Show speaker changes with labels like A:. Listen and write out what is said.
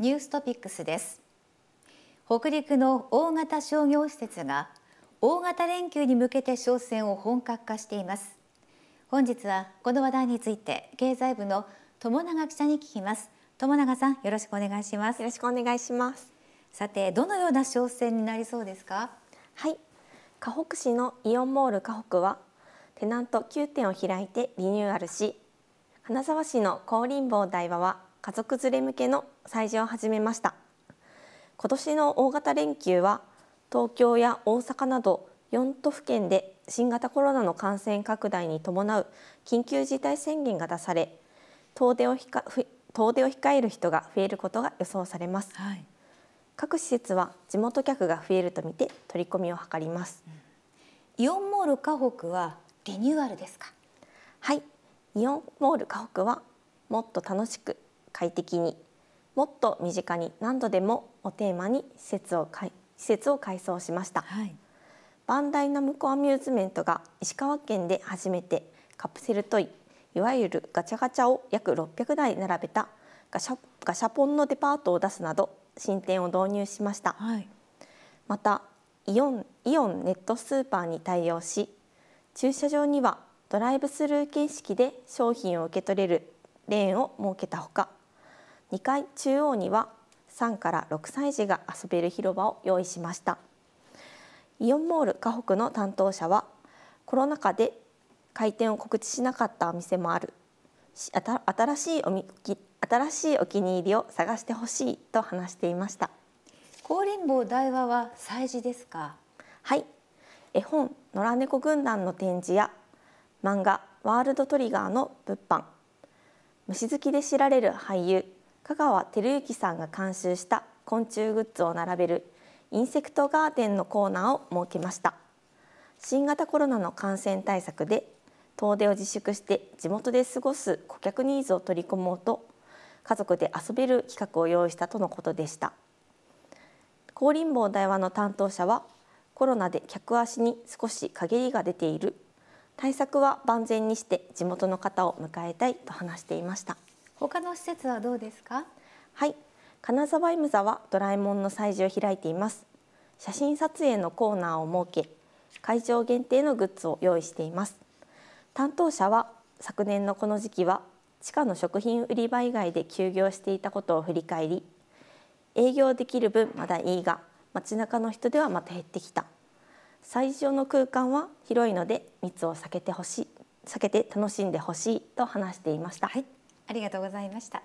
A: ニューストピックスです北陸の大型商業施設が大型連休に向けて商戦を本格化しています本日はこの話題について経済部の友永記者に聞きます友永さんよろしくお願いしますよろしくお願いしますさてどのような商戦になりそうですかはい河北市のイオンモール河北はテナント9店を開いてリニューアルし金沢市の高林坊台場は家族連れ向けの催事を始めました今年の大型連休は東京や大阪など4都府県で新型コロナの感染拡大に伴う緊急事態宣言が出され遠出を遠出を控える人が増えることが予想されます、はい、各施設は地元客が増えるとみて取り込みを図ります、うん、イオンモール河北はリニューアルですかはいイオンモール河北はもっと楽しく快適にもっと身近に何度でもをテーマに施設を施設を改装しました、はい、バンダイナムコアミューズメントが石川県で初めてカプセルトイいわゆるガチャガチャを約600台並べたガシャガシャポンのデパートを出すなど進展を導入しました、はい、またイオンイオンネットスーパーに対応し駐車場にはドライブスルー形式で商品を受け取れるレーンを設けたほか2階中央には3から6歳児が遊べる広場を用意しましたイオンモール河北の担当者はコロナ禍で開店を告知しなかったお店もある新しいおみ新しいお気に入りを探してほしいと話していました高林坊大和は催事ですかはい絵本野良猫軍団の展示や漫画ワールドトリガーの物販虫好きで知られる俳優香川照之さんが監修した昆虫グッズを並べるインセクトガーデンのコーナーを設けました新型コロナの感染対策で遠出を自粛して地元で過ごす顧客ニーズを取り込もうと家族で遊べる企画を用意したとのことでした高林坊大和の担当者はコロナで客足に少し陰りが出ている対策は万全にして地元の方を迎えたいと話していました。他の施設はどうですかはい金沢イムザはドラえもんの催事を開いています写真撮影のコーナーを設け会場限定のグッズを用意しています担当者は昨年のこの時期は地下の食品売り場以外で休業していたことを振り返り営業できる分まだいいが街中の人ではまた減ってきた最上の空間は広いので密を避けてほしい避けて楽しんでほしいと話していました、はいありがとうございました。